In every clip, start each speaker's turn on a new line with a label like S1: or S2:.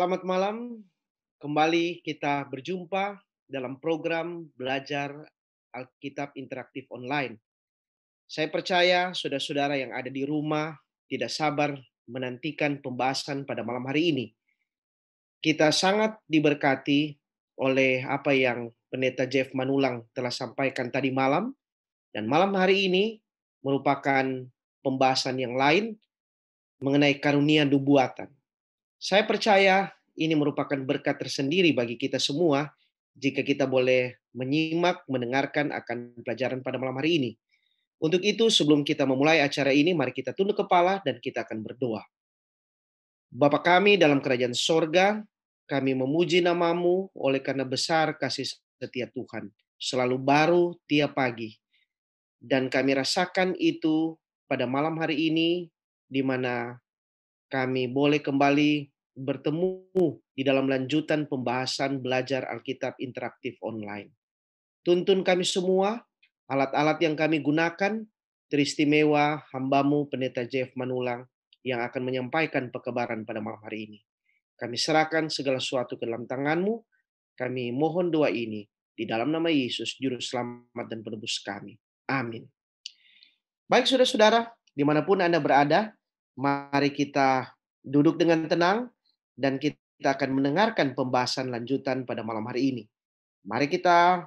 S1: Selamat malam. Kembali kita berjumpa dalam program belajar Alkitab interaktif online. Saya percaya saudara-saudara yang ada di rumah tidak sabar menantikan pembahasan pada malam hari ini. Kita sangat diberkati oleh apa yang Pendeta Jeff Manulang telah sampaikan tadi malam dan malam hari ini merupakan pembahasan yang lain mengenai karunia nubuatan saya percaya ini merupakan berkat tersendiri bagi kita semua jika kita boleh menyimak, mendengarkan akan pelajaran pada malam hari ini. Untuk itu, sebelum kita memulai acara ini, mari kita tunduk kepala dan kita akan berdoa. Bapa kami dalam kerajaan sorga, kami memuji namamu oleh karena besar kasih setia Tuhan. Selalu baru tiap pagi. Dan kami rasakan itu pada malam hari ini, di mana kami boleh kembali bertemu di dalam lanjutan pembahasan belajar Alkitab interaktif online. Tuntun kami semua, alat-alat yang kami gunakan, teristimewa hambamu Pendeta Jeff Manulang yang akan menyampaikan pekabaran pada malam hari ini. Kami serahkan segala sesuatu ke dalam tanganmu, kami mohon doa ini di dalam nama Yesus, Juru Selamat dan Penebus kami. Amin. Baik saudara-saudara, dimanapun Anda berada, Mari kita duduk dengan tenang dan kita akan mendengarkan pembahasan lanjutan pada malam hari ini. Mari kita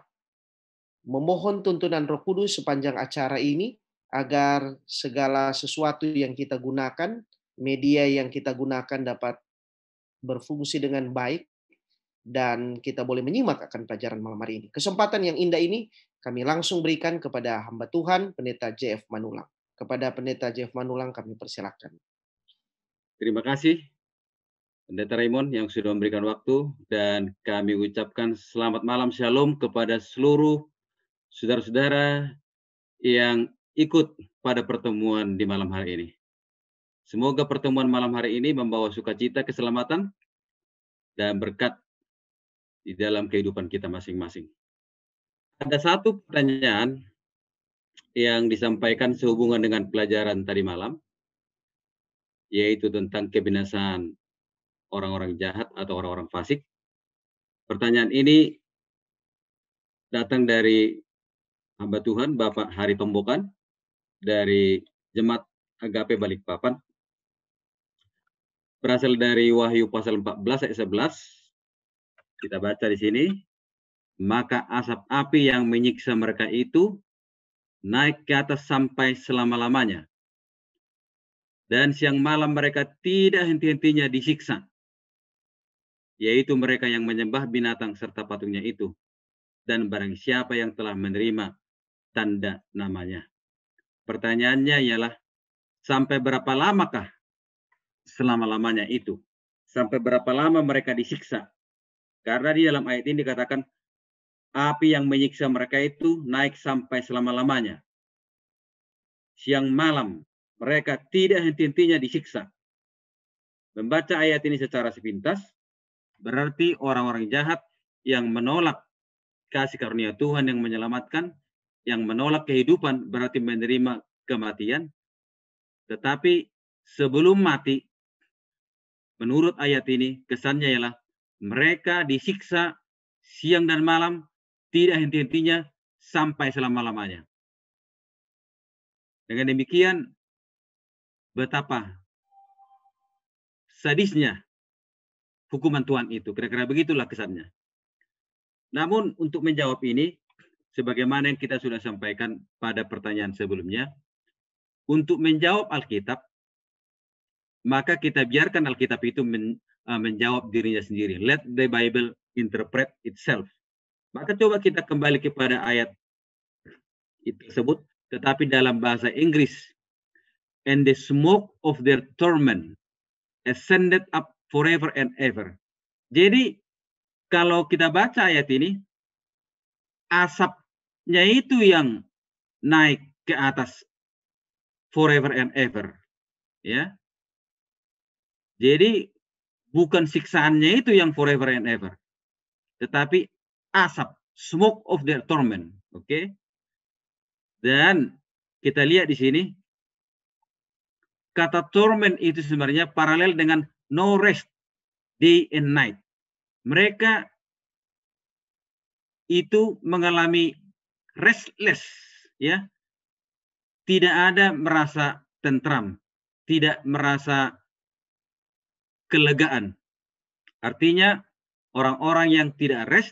S1: memohon tuntunan Roh Kudus sepanjang acara ini agar segala sesuatu yang kita gunakan, media yang kita gunakan dapat berfungsi dengan baik dan kita boleh menyimak akan pelajaran malam hari ini. Kesempatan yang indah ini kami langsung berikan kepada hamba Tuhan Pendeta JF Manulang. Kepada Pendeta Jeff Manulang kami persilakan.
S2: Terima kasih Pendeta Raymond yang sudah memberikan waktu dan kami ucapkan selamat malam shalom kepada seluruh saudara-saudara yang ikut pada pertemuan di malam hari ini. Semoga pertemuan malam hari ini membawa sukacita, keselamatan, dan berkat di dalam kehidupan kita masing-masing. Ada satu pertanyaan yang disampaikan sehubungan dengan pelajaran tadi malam, yaitu tentang kebinasaan orang-orang jahat atau orang-orang fasik. Pertanyaan ini datang dari hamba Tuhan Bapak Hari Tombokan dari Jemaat Agape Balikpapan. Berasal dari Wahyu pasal 14 ayat 11. Kita baca di sini, maka asap api yang menyiksa mereka itu naik ke atas sampai selama-lamanya. Dan siang malam mereka tidak henti-hentinya disiksa, yaitu mereka yang menyembah binatang serta patungnya itu, dan barang siapa yang telah menerima tanda namanya. Pertanyaannya ialah, sampai berapa lamakah selama-lamanya itu? Sampai berapa lama mereka disiksa? Karena di dalam ayat ini dikatakan api yang menyiksa mereka itu naik sampai selama-lamanya. Siang malam, mereka tidak henti-hentinya disiksa. Membaca ayat ini secara sepintas, berarti orang-orang jahat yang menolak kasih karunia Tuhan yang menyelamatkan, yang menolak kehidupan berarti menerima kematian. Tetapi sebelum mati, menurut ayat ini, kesannya ialah mereka disiksa siang dan malam tidak henti-hentinya sampai selama-lamanya. Dengan demikian, betapa sadisnya hukuman Tuhan itu. Kira-kira begitulah kesannya. Namun untuk menjawab ini, sebagaimana yang kita sudah sampaikan pada pertanyaan sebelumnya, untuk menjawab Alkitab, maka kita biarkan Alkitab itu men, eh, menjawab dirinya sendiri. Let the Bible interpret itself. Maka coba kita kembali kepada ayat tersebut, tetapi dalam bahasa Inggris. And the smoke of their torment ascended up forever and ever. Jadi kalau kita baca ayat ini, asapnya itu yang naik ke atas forever and ever. Ya. Jadi bukan siksaannya itu yang forever and ever. Tetapi asap, smoke of their torment. Oke. Okay? Dan kita lihat di sini kata torment itu sebenarnya paralel dengan no rest day and night. Mereka itu mengalami restless ya. Tidak ada merasa tentram, tidak merasa kelegaan. Artinya orang-orang yang tidak rest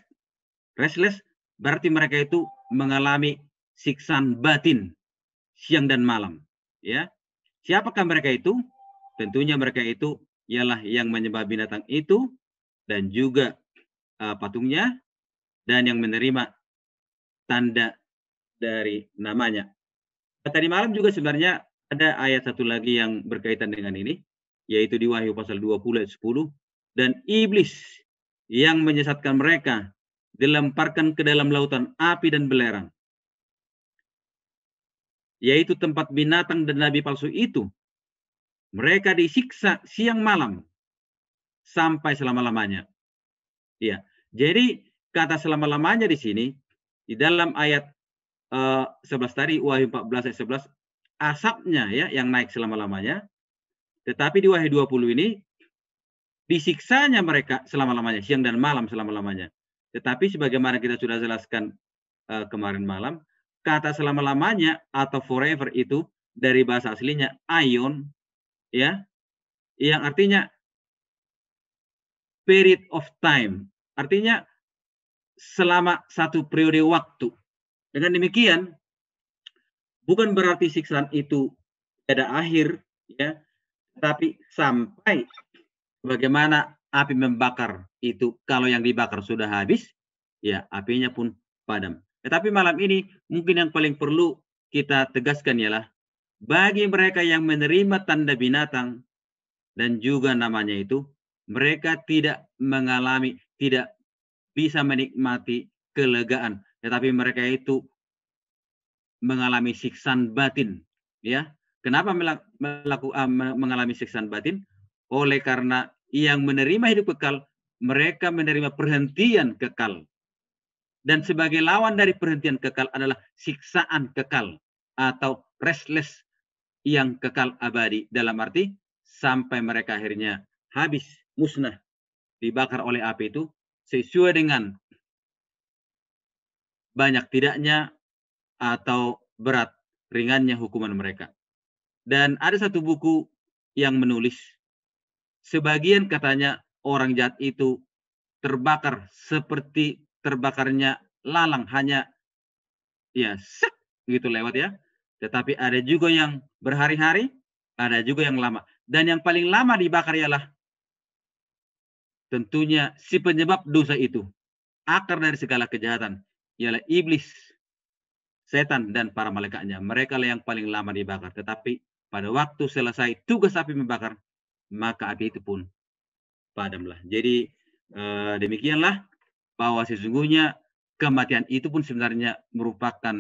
S2: Restless berarti mereka itu mengalami siksaan batin siang dan malam, ya. Siapakah mereka itu? Tentunya mereka itu ialah yang menyembah binatang itu dan juga uh, patungnya dan yang menerima tanda dari namanya. Tadi malam juga sebenarnya ada ayat satu lagi yang berkaitan dengan ini, yaitu di Wahyu pasal 20 ayat 10 dan iblis yang menyesatkan mereka dilemparkan ke dalam lautan api dan belerang. Yaitu tempat binatang dan nabi palsu itu. Mereka disiksa siang malam sampai selama-lamanya. ya, Jadi kata selama-lamanya di sini di dalam ayat uh, eh, 11 tadi Wahyu 14 ayat 11 asapnya ya yang naik selama-lamanya. Tetapi di Wahyu 20 ini disiksanya mereka selama-lamanya, siang dan malam selama-lamanya. Tetapi sebagaimana kita sudah jelaskan uh, kemarin malam, kata selama-lamanya atau forever itu dari bahasa aslinya ion ya yang artinya period of time artinya selama satu periode waktu dengan demikian bukan berarti siksaan itu ada akhir ya tapi sampai bagaimana api membakar itu kalau yang dibakar sudah habis, ya apinya pun padam. Tetapi malam ini mungkin yang paling perlu kita tegaskan ialah bagi mereka yang menerima tanda binatang dan juga namanya itu, mereka tidak mengalami, tidak bisa menikmati kelegaan, tetapi mereka itu mengalami siksaan batin, ya. Kenapa melaku, ah, mengalami siksaan batin? Oleh karena yang menerima hidup kekal, mereka menerima perhentian kekal. Dan sebagai lawan dari perhentian kekal adalah siksaan kekal atau restless yang kekal abadi. Dalam arti sampai mereka akhirnya habis, musnah, dibakar oleh api itu sesuai dengan banyak tidaknya atau berat ringannya hukuman mereka. Dan ada satu buku yang menulis Sebagian katanya orang jahat itu terbakar seperti terbakarnya lalang hanya ya sek gitu lewat ya. Tetapi ada juga yang berhari-hari, ada juga yang lama. Dan yang paling lama dibakar ialah tentunya si penyebab dosa itu. Akar dari segala kejahatan ialah iblis, setan dan para malaikatnya. Mereka yang paling lama dibakar. Tetapi pada waktu selesai tugas api membakar, maka api itu pun padamlah. Jadi eh, demikianlah bahwa sesungguhnya kematian itu pun sebenarnya merupakan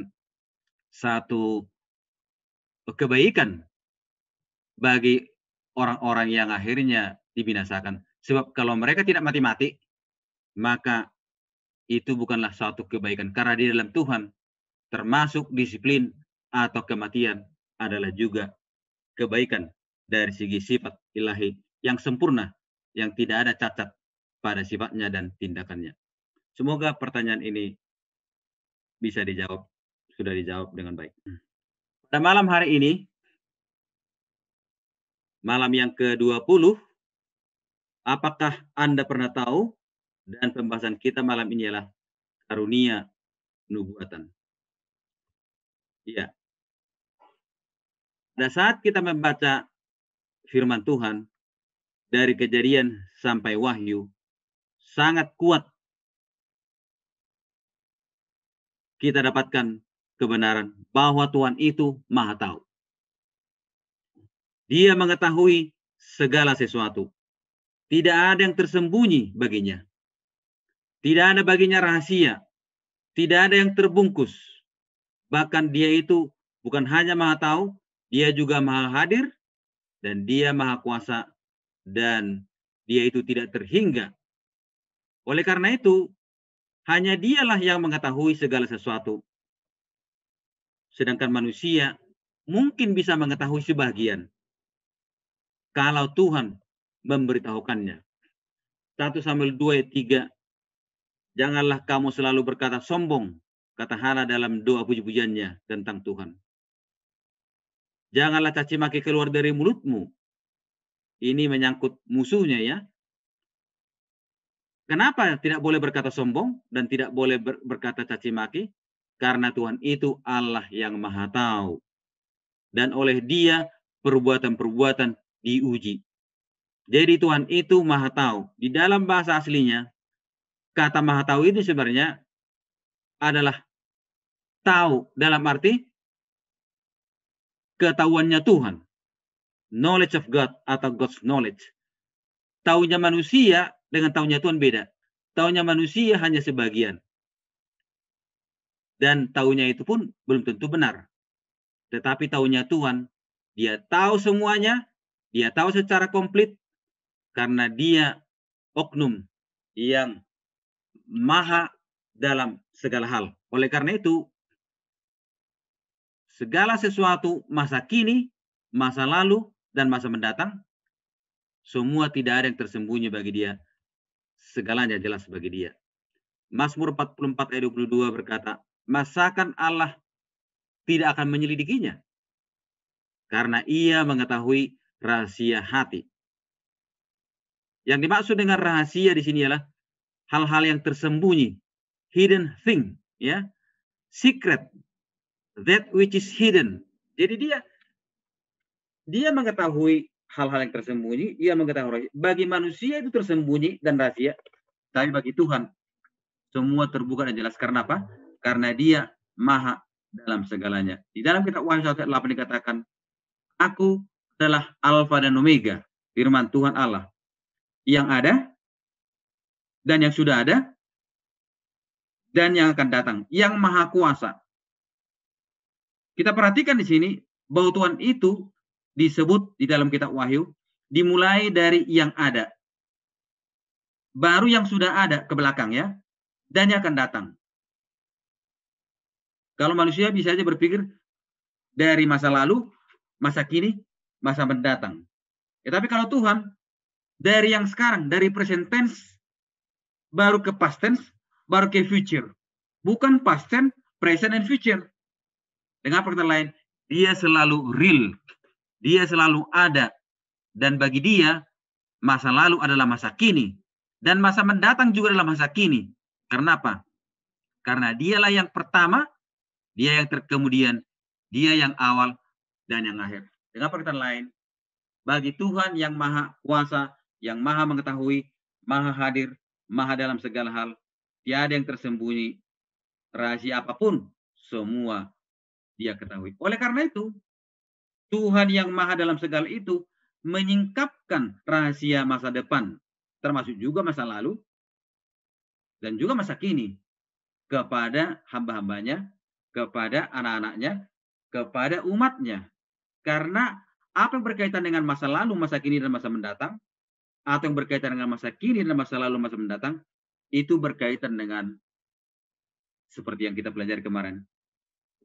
S2: satu kebaikan bagi orang-orang yang akhirnya dibinasakan. Sebab kalau mereka tidak mati-mati, maka itu bukanlah satu kebaikan. Karena di dalam Tuhan, termasuk disiplin atau kematian adalah juga kebaikan dari segi sifat ilahi yang sempurna, yang tidak ada cacat pada sifatnya dan tindakannya. Semoga pertanyaan ini bisa dijawab, sudah dijawab dengan baik. Pada malam hari ini, malam yang ke-20, apakah Anda pernah tahu dan pembahasan kita malam ini adalah karunia nubuatan. Iya. Pada saat kita membaca firman Tuhan dari kejadian sampai wahyu sangat kuat. Kita dapatkan kebenaran bahwa Tuhan itu maha tahu. Dia mengetahui segala sesuatu. Tidak ada yang tersembunyi baginya. Tidak ada baginya rahasia. Tidak ada yang terbungkus. Bahkan dia itu bukan hanya maha tahu, dia juga maha hadir, dan dia maha kuasa dan dia itu tidak terhingga. Oleh karena itu, hanya dialah yang mengetahui segala sesuatu. Sedangkan manusia mungkin bisa mengetahui sebagian. Kalau Tuhan memberitahukannya. 1 Samuel 2 ayat 3. Janganlah kamu selalu berkata sombong, kata Hana dalam doa puji-pujiannya tentang Tuhan. Janganlah caci maki keluar dari mulutmu. Ini menyangkut musuhnya ya. Kenapa tidak boleh berkata sombong dan tidak boleh berkata caci maki? Karena Tuhan itu Allah yang Maha Tahu. Dan oleh Dia perbuatan-perbuatan diuji. Jadi Tuhan itu Maha Tahu. Di dalam bahasa aslinya, kata Maha Tahu itu sebenarnya adalah tahu dalam arti ketahuannya Tuhan. Knowledge of God atau God's knowledge. Tahunya manusia dengan tahunya Tuhan beda. Tahunya manusia hanya sebagian. Dan tahunya itu pun belum tentu benar. Tetapi tahunya Tuhan, dia tahu semuanya, dia tahu secara komplit, karena dia oknum yang maha dalam segala hal. Oleh karena itu, segala sesuatu masa kini, masa lalu, dan masa mendatang, semua tidak ada yang tersembunyi bagi dia. Segalanya jelas bagi dia. Mazmur 44 ayat 22 berkata, Masakan Allah tidak akan menyelidikinya. Karena ia mengetahui rahasia hati. Yang dimaksud dengan rahasia di sini adalah hal-hal yang tersembunyi, hidden thing, ya, secret, that which is hidden. Jadi dia dia mengetahui hal-hal yang tersembunyi, dia mengetahui bagi manusia itu tersembunyi dan rahasia, tapi bagi Tuhan semua terbuka dan jelas. Karena apa? Karena dia maha dalam segalanya. Di dalam kitab Wahyu 1 8 dikatakan, Aku adalah Alfa dan Omega, firman Tuhan Allah. Yang ada, dan yang sudah ada, dan yang akan datang. Yang maha kuasa, kita perhatikan di sini bahwa Tuhan itu disebut di dalam kitab Wahyu dimulai dari yang ada. Baru yang sudah ada ke belakang ya. Dan yang akan datang. Kalau manusia bisa saja berpikir dari masa lalu, masa kini, masa mendatang. Ya, tapi kalau Tuhan dari yang sekarang, dari present tense, baru ke past tense, baru ke future. Bukan past tense, present and future. Dengan perkataan lain, dia selalu real, dia selalu ada, dan bagi dia masa lalu adalah masa kini, dan masa mendatang juga adalah masa kini. Karena apa? Karena dialah yang pertama, dia yang terkemudian, dia yang awal, dan yang akhir. Dengan perkataan lain, bagi Tuhan yang maha kuasa, yang maha mengetahui, maha hadir, maha dalam segala hal, tiada yang tersembunyi, rahasia apapun, semua dia ketahui. Oleh karena itu, Tuhan yang maha dalam segala itu menyingkapkan rahasia masa depan, termasuk juga masa lalu, dan juga masa kini kepada hamba-hambanya, kepada anak-anaknya, kepada umatnya. Karena apa yang berkaitan dengan masa lalu, masa kini, dan masa mendatang, atau yang berkaitan dengan masa kini dan masa lalu, masa mendatang, itu berkaitan dengan seperti yang kita pelajari kemarin,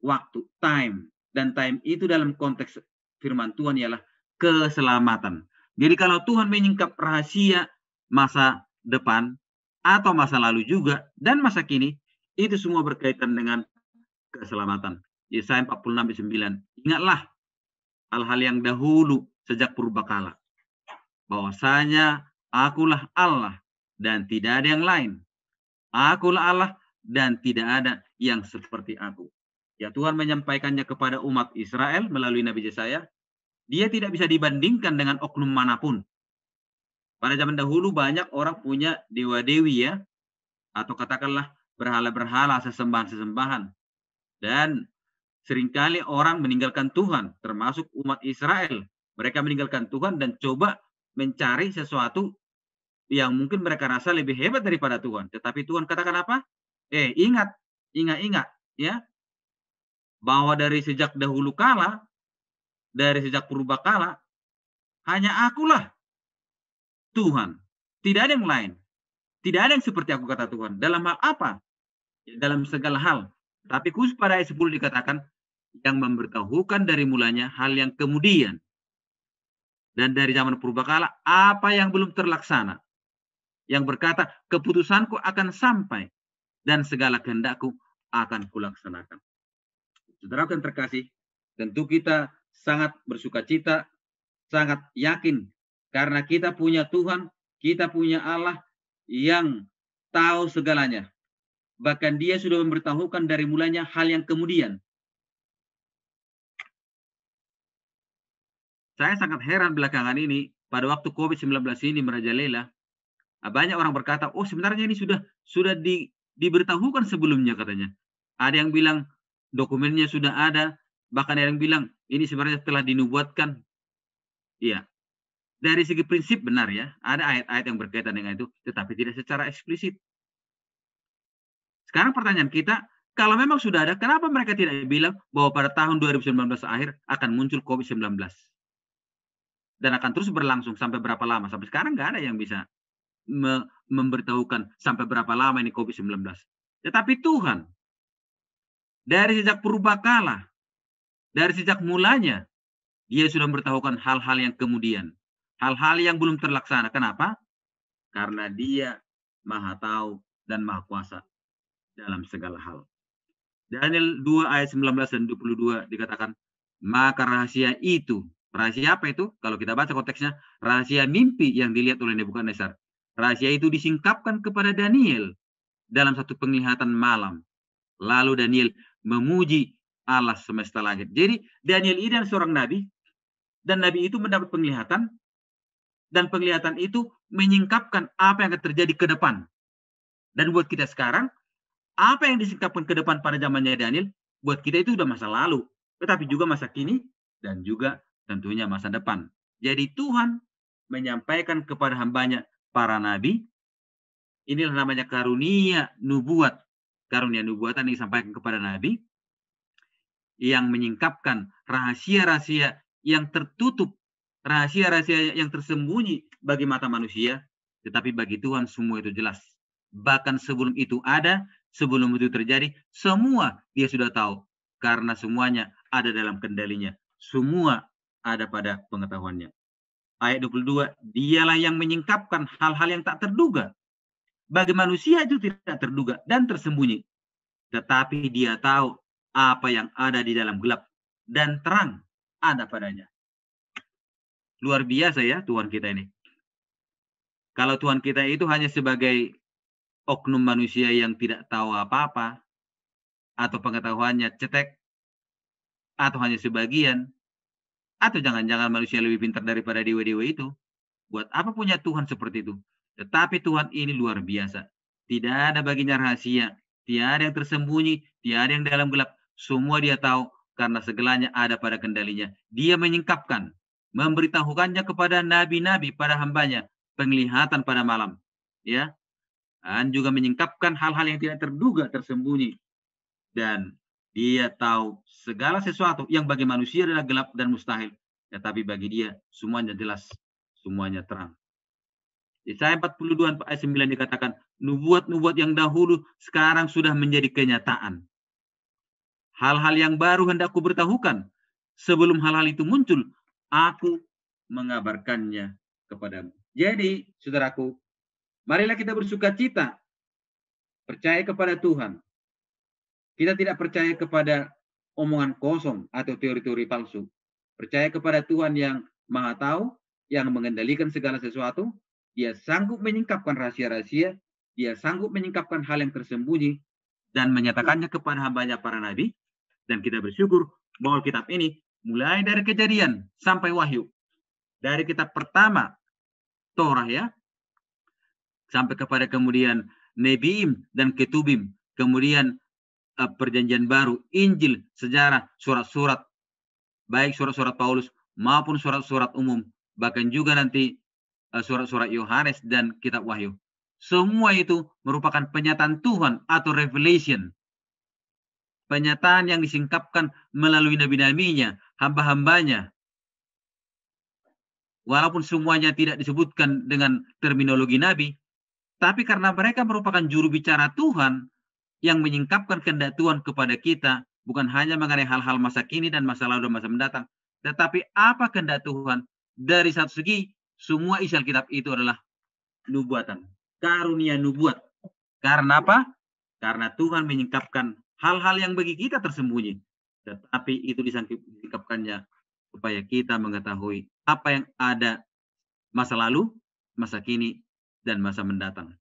S2: waktu, time. Dan time itu dalam konteks firman Tuhan ialah keselamatan. Jadi kalau Tuhan menyingkap rahasia masa depan atau masa lalu juga dan masa kini, itu semua berkaitan dengan keselamatan. Yesaya 46 9. Ingatlah hal-hal yang dahulu sejak purbakala. Bahwasanya akulah Allah dan tidak ada yang lain. Akulah Allah dan tidak ada yang seperti aku ya Tuhan menyampaikannya kepada umat Israel melalui Nabi Yesaya, dia tidak bisa dibandingkan dengan oknum manapun. Pada zaman dahulu banyak orang punya dewa-dewi ya, atau katakanlah berhala-berhala, sesembahan-sesembahan. Dan seringkali orang meninggalkan Tuhan, termasuk umat Israel. Mereka meninggalkan Tuhan dan coba mencari sesuatu yang mungkin mereka rasa lebih hebat daripada Tuhan. Tetapi Tuhan katakan apa? Eh, ingat, ingat-ingat, ya bahwa dari sejak dahulu kala, dari sejak purba kala, hanya akulah Tuhan. Tidak ada yang lain. Tidak ada yang seperti aku kata Tuhan. Dalam hal apa? Ya, dalam segala hal. Tapi khusus pada ayat 10 dikatakan, yang memberitahukan dari mulanya hal yang kemudian. Dan dari zaman purba kala apa yang belum terlaksana. Yang berkata, keputusanku akan sampai dan segala kehendakku akan kulaksanakan. Saudara yang terkasih, tentu kita sangat bersuka cita, sangat yakin karena kita punya Tuhan, kita punya Allah yang tahu segalanya. Bahkan dia sudah memberitahukan dari mulanya hal yang kemudian. Saya sangat heran belakangan ini, pada waktu COVID-19 ini merajalela, banyak orang berkata, oh sebenarnya ini sudah sudah di, diberitahukan sebelumnya katanya. Ada yang bilang dokumennya sudah ada, bahkan ada yang bilang ini sebenarnya telah dinubuatkan. Iya. Dari segi prinsip benar ya, ada ayat-ayat yang berkaitan dengan itu, tetapi tidak secara eksplisit. Sekarang pertanyaan kita, kalau memang sudah ada, kenapa mereka tidak bilang bahwa pada tahun 2019 akhir akan muncul COVID-19? Dan akan terus berlangsung sampai berapa lama? Sampai sekarang nggak ada yang bisa memberitahukan sampai berapa lama ini COVID-19. Tetapi Tuhan dari sejak purba kala, dari sejak mulanya, dia sudah bertahukan hal-hal yang kemudian. Hal-hal yang belum terlaksana. Kenapa? Karena dia maha tahu dan maha kuasa dalam segala hal. Daniel 2 ayat 19 dan 22 dikatakan, maka rahasia itu, rahasia apa itu? Kalau kita baca konteksnya, rahasia mimpi yang dilihat oleh Nebukadnezar. Rahasia itu disingkapkan kepada Daniel dalam satu penglihatan malam. Lalu Daniel memuji Allah semesta langit. Jadi Daniel ini adalah seorang nabi dan nabi itu mendapat penglihatan dan penglihatan itu menyingkapkan apa yang akan terjadi ke depan. Dan buat kita sekarang, apa yang disingkapkan ke depan pada zamannya Daniel, buat kita itu sudah masa lalu, tetapi juga masa kini dan juga tentunya masa depan. Jadi Tuhan menyampaikan kepada hambanya para nabi, inilah namanya karunia nubuat karunia nubuatan yang disampaikan kepada Nabi yang menyingkapkan rahasia-rahasia yang tertutup, rahasia-rahasia yang tersembunyi bagi mata manusia, tetapi bagi Tuhan semua itu jelas. Bahkan sebelum itu ada, sebelum itu terjadi, semua dia sudah tahu karena semuanya ada dalam kendalinya. Semua ada pada pengetahuannya. Ayat 22, dialah yang menyingkapkan hal-hal yang tak terduga bagi manusia itu tidak terduga dan tersembunyi. Tetapi dia tahu apa yang ada di dalam gelap dan terang ada padanya. Luar biasa ya Tuhan kita ini. Kalau Tuhan kita itu hanya sebagai oknum manusia yang tidak tahu apa-apa atau pengetahuannya cetek atau hanya sebagian atau jangan-jangan manusia lebih pintar daripada dewa-dewa itu. Buat apa punya Tuhan seperti itu? Tetapi Tuhan ini luar biasa. Tidak ada baginya rahasia. Tidak ada yang tersembunyi. Tidak ada yang dalam gelap. Semua dia tahu karena segalanya ada pada kendalinya. Dia menyingkapkan, memberitahukannya kepada nabi-nabi pada hambanya, penglihatan pada malam. Ya, dan juga menyingkapkan hal-hal yang tidak terduga tersembunyi. Dan dia tahu segala sesuatu yang bagi manusia adalah gelap dan mustahil. Tetapi bagi dia semuanya jelas, semuanya terang. Yesaya ya, 42 ayat 9 dikatakan, nubuat-nubuat yang dahulu sekarang sudah menjadi kenyataan. Hal-hal yang baru hendak ku beritahukan. Sebelum hal-hal itu muncul, aku mengabarkannya kepadamu. Jadi, saudaraku, marilah kita bersuka cita. Percaya kepada Tuhan. Kita tidak percaya kepada omongan kosong atau teori-teori palsu. Percaya kepada Tuhan yang maha tahu, yang mengendalikan segala sesuatu, dia sanggup menyingkapkan rahasia-rahasia, dia sanggup menyingkapkan hal yang tersembunyi dan menyatakannya kepada hambanya para nabi. Dan kita bersyukur bahwa kitab ini mulai dari kejadian sampai wahyu. Dari kitab pertama, Torah ya, sampai kepada kemudian Nebiim dan Ketubim, kemudian eh, perjanjian baru, Injil, sejarah, surat-surat, baik surat-surat Paulus maupun surat-surat umum, bahkan juga nanti Eh, surat-surat Yohanes dan kitab Wahyu. Semua itu merupakan penyataan Tuhan atau revelation. Penyataan yang disingkapkan melalui nabi-nabinya, hamba-hambanya. Walaupun semuanya tidak disebutkan dengan terminologi nabi, tapi karena mereka merupakan juru bicara Tuhan yang menyingkapkan kehendak Tuhan kepada kita, bukan hanya mengenai hal-hal masa kini dan masa lalu dan masa mendatang, tetapi apa kehendak Tuhan dari satu segi semua isi Alkitab itu adalah nubuatan, karunia nubuat. Karena apa? Karena Tuhan menyingkapkan hal-hal yang bagi kita tersembunyi, tetapi itu disingkapkannya supaya kita mengetahui apa yang ada masa lalu, masa kini, dan masa mendatang.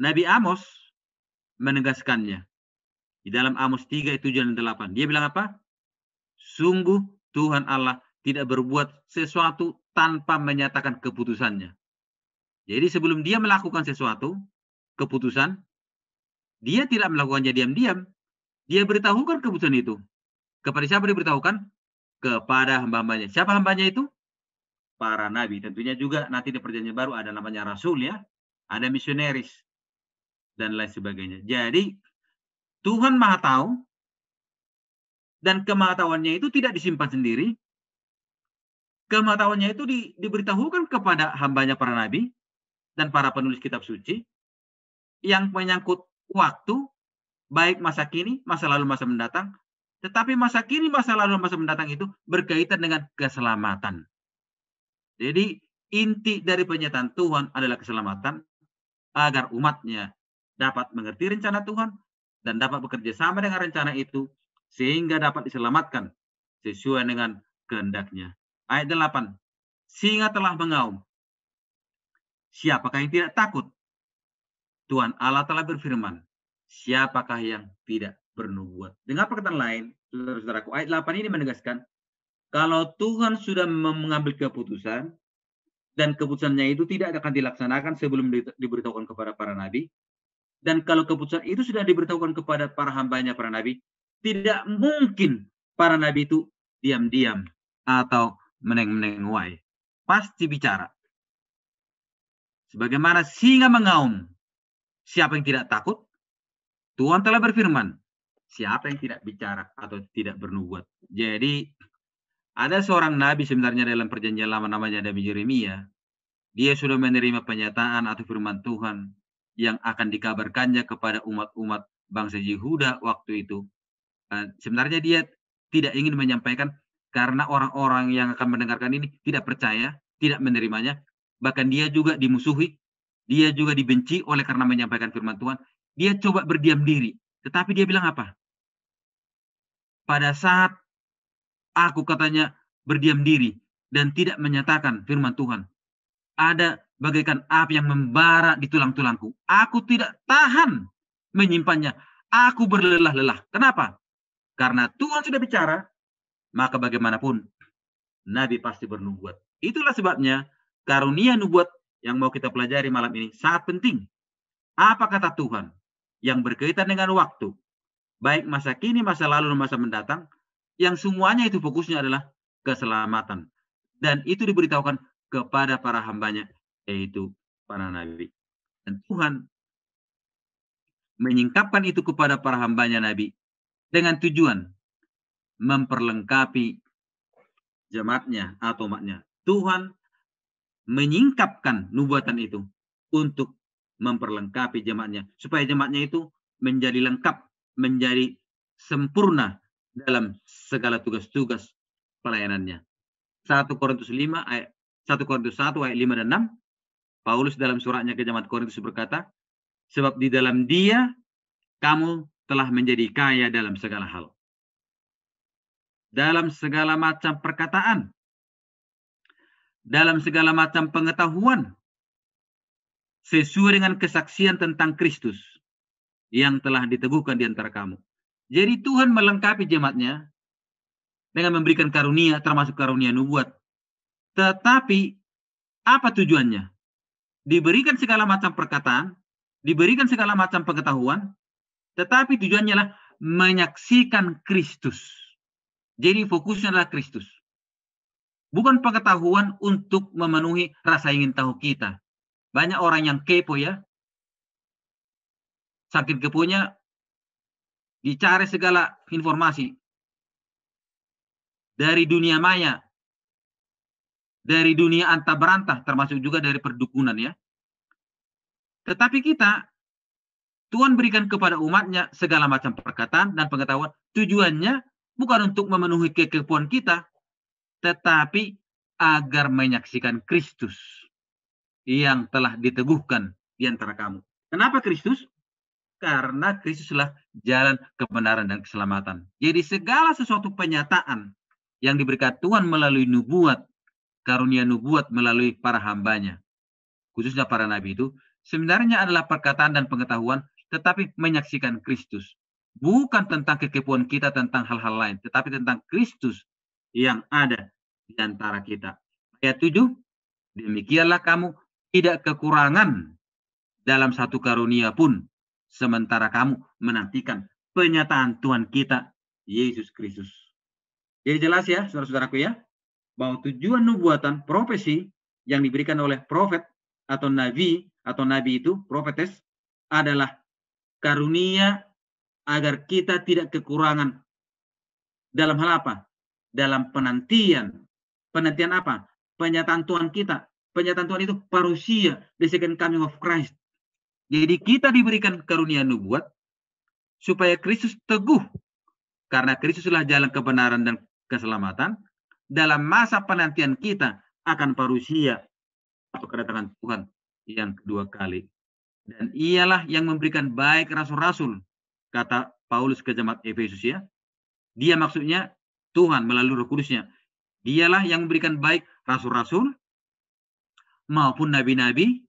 S2: Nabi Amos menegaskannya di dalam Amos 3 7 dan 8. Dia bilang apa? Sungguh Tuhan Allah tidak berbuat sesuatu tanpa menyatakan keputusannya. Jadi sebelum dia melakukan sesuatu, keputusan, dia tidak melakukannya diam-diam. Dia beritahukan keputusan itu. Kepada siapa diberitahukan? Kepada hamba-hambanya. Siapa hambanya itu? Para nabi. Tentunya juga nanti di perjanjian baru ada namanya rasul ya. Ada misionaris. Dan lain sebagainya. Jadi Tuhan maha tahu. Dan kemahatauannya itu tidak disimpan sendiri. Kemataannya itu di, diberitahukan kepada hambanya para nabi dan para penulis kitab suci yang menyangkut waktu, baik masa kini, masa lalu, masa mendatang. Tetapi masa kini, masa lalu, masa mendatang itu berkaitan dengan keselamatan. Jadi inti dari penyataan Tuhan adalah keselamatan agar umatnya dapat mengerti rencana Tuhan dan dapat bekerja sama dengan rencana itu sehingga dapat diselamatkan sesuai dengan kehendaknya ayat 8. Singa telah mengaum. Siapakah yang tidak takut? Tuhan Allah telah berfirman. Siapakah yang tidak bernubuat? Dengan perkataan lain, saudara-saudaraku, ayat 8 ini menegaskan kalau Tuhan sudah mengambil keputusan dan keputusannya itu tidak akan dilaksanakan sebelum diberitahukan kepada para nabi dan kalau keputusan itu sudah diberitahukan kepada para hambanya para nabi tidak mungkin para nabi itu diam-diam atau meneng-meneng wai. Pasti bicara. Sebagaimana singa mengaum. Siapa yang tidak takut? Tuhan telah berfirman. Siapa yang tidak bicara atau tidak bernubuat. Jadi ada seorang nabi sebenarnya dalam perjanjian lama namanya Nabi Yeremia. Dia sudah menerima penyataan atau firman Tuhan yang akan dikabarkannya kepada umat-umat bangsa Yehuda waktu itu. Eh, sebenarnya dia tidak ingin menyampaikan karena orang-orang yang akan mendengarkan ini tidak percaya, tidak menerimanya, bahkan dia juga dimusuhi, dia juga dibenci oleh karena menyampaikan firman Tuhan. Dia coba berdiam diri, tetapi dia bilang apa? Pada saat aku katanya berdiam diri dan tidak menyatakan firman Tuhan, ada bagaikan api yang membara di tulang-tulangku. Aku tidak tahan menyimpannya. Aku berlelah-lelah. Kenapa? Karena Tuhan sudah bicara, maka bagaimanapun nabi pasti bernubuat. Itulah sebabnya karunia nubuat yang mau kita pelajari malam ini sangat penting. Apa kata Tuhan yang berkaitan dengan waktu, baik masa kini, masa lalu, dan masa mendatang, yang semuanya itu fokusnya adalah keselamatan. Dan itu diberitahukan kepada para hambanya, yaitu para nabi. Dan Tuhan menyingkapkan itu kepada para hambanya nabi dengan tujuan memperlengkapi jemaatnya atau umatnya. Tuhan menyingkapkan nubuatan itu untuk memperlengkapi jemaatnya. Supaya jemaatnya itu menjadi lengkap, menjadi sempurna dalam segala tugas-tugas pelayanannya. 1 Korintus 5 ayat 1 Korintus 1 ayat 5 dan 6 Paulus dalam suratnya ke jemaat Korintus berkata, sebab di dalam dia kamu telah menjadi kaya dalam segala hal dalam segala macam perkataan, dalam segala macam pengetahuan, sesuai dengan kesaksian tentang Kristus yang telah diteguhkan di antara kamu. Jadi Tuhan melengkapi jemaatnya dengan memberikan karunia, termasuk karunia nubuat. Tetapi apa tujuannya? Diberikan segala macam perkataan, diberikan segala macam pengetahuan, tetapi tujuannya adalah menyaksikan Kristus. Jadi fokusnya adalah Kristus. Bukan pengetahuan untuk memenuhi rasa ingin tahu kita. Banyak orang yang kepo ya. Sakit keponya dicari segala informasi. Dari dunia maya, dari dunia antah berantah, termasuk juga dari perdukunan ya. Tetapi kita, Tuhan berikan kepada umatnya segala macam perkataan dan pengetahuan. Tujuannya bukan untuk memenuhi kekepuan kita, tetapi agar menyaksikan Kristus yang telah diteguhkan di antara kamu. Kenapa Kristus? Karena Kristuslah jalan kebenaran dan keselamatan. Jadi segala sesuatu penyataan yang diberikan Tuhan melalui nubuat, karunia nubuat melalui para hambanya, khususnya para nabi itu, sebenarnya adalah perkataan dan pengetahuan, tetapi menyaksikan Kristus bukan tentang kekepuan kita tentang hal-hal lain, tetapi tentang Kristus yang ada di antara kita. Ayat 7, demikianlah kamu tidak kekurangan dalam satu karunia pun, sementara kamu menantikan penyataan Tuhan kita, Yesus Kristus. Jadi jelas ya, saudara-saudaraku ya, bahwa tujuan nubuatan profesi yang diberikan oleh profet atau nabi atau nabi itu profetes adalah karunia agar kita tidak kekurangan dalam hal apa? Dalam penantian. Penantian apa? Penyataan Tuhan kita. Penyataan Tuhan itu parusia, the second coming of Christ. Jadi kita diberikan karunia nubuat supaya Kristus teguh. Karena Kristuslah jalan kebenaran dan keselamatan. Dalam masa penantian kita akan parusia atau kedatangan Tuhan yang kedua kali. Dan ialah yang memberikan baik rasul-rasul kata Paulus ke jemaat Efesus ya. Dia maksudnya Tuhan melalui Roh Kudusnya. Dialah yang memberikan baik rasul-rasul maupun nabi-nabi,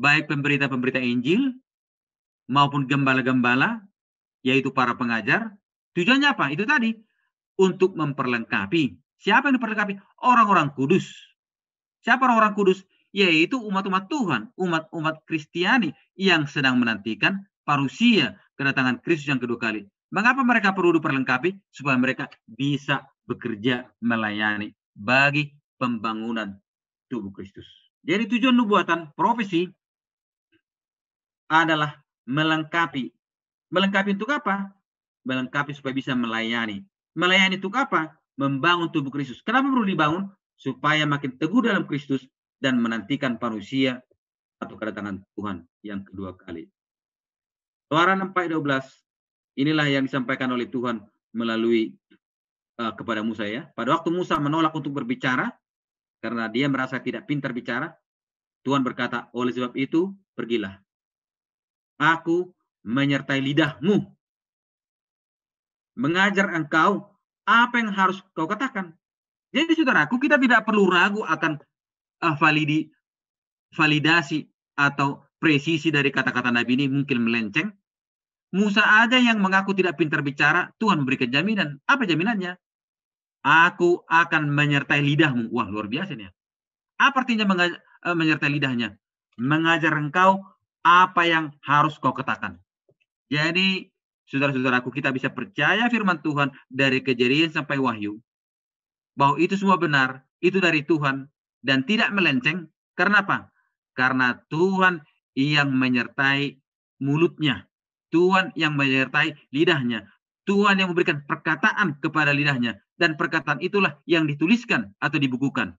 S2: baik pemberita-pemberita Injil maupun gembala-gembala yaitu para pengajar. Tujuannya apa? Itu tadi untuk memperlengkapi. Siapa yang diperlengkapi? Orang-orang kudus. Siapa orang-orang kudus? Yaitu umat-umat Tuhan, umat-umat Kristiani yang sedang menantikan parusia kedatangan Kristus yang kedua kali. Mengapa mereka perlu diperlengkapi? Supaya mereka bisa bekerja melayani bagi pembangunan tubuh Kristus. Jadi tujuan nubuatan profesi adalah melengkapi. Melengkapi untuk apa? Melengkapi supaya bisa melayani. Melayani untuk apa? Membangun tubuh Kristus. Kenapa perlu dibangun? Supaya makin teguh dalam Kristus dan menantikan parusia atau kedatangan Tuhan yang kedua kali. Keluaran 4:12 inilah yang disampaikan oleh Tuhan melalui uh, kepada Musa ya. Pada waktu Musa menolak untuk berbicara karena dia merasa tidak pintar bicara, Tuhan berkata, "Oleh sebab itu, pergilah. Aku menyertai lidahmu. Mengajar engkau apa yang harus kau katakan." Jadi saudaraku, kita tidak perlu ragu akan uh, validi, validasi atau presisi dari kata-kata Nabi ini mungkin melenceng Musa aja yang mengaku tidak pintar bicara, Tuhan memberikan jaminan. Apa jaminannya? Aku akan menyertai lidahmu. Wah, luar biasa nih. Ya. Apa artinya eh, menyertai lidahnya? Mengajar engkau apa yang harus kau katakan. Jadi, saudara-saudaraku, kita bisa percaya firman Tuhan dari kejadian sampai wahyu. Bahwa itu semua benar, itu dari Tuhan. Dan tidak melenceng. Karena apa? Karena Tuhan yang menyertai mulutnya Tuhan yang menyertai lidahnya. Tuhan yang memberikan perkataan kepada lidahnya. Dan perkataan itulah yang dituliskan atau dibukukan.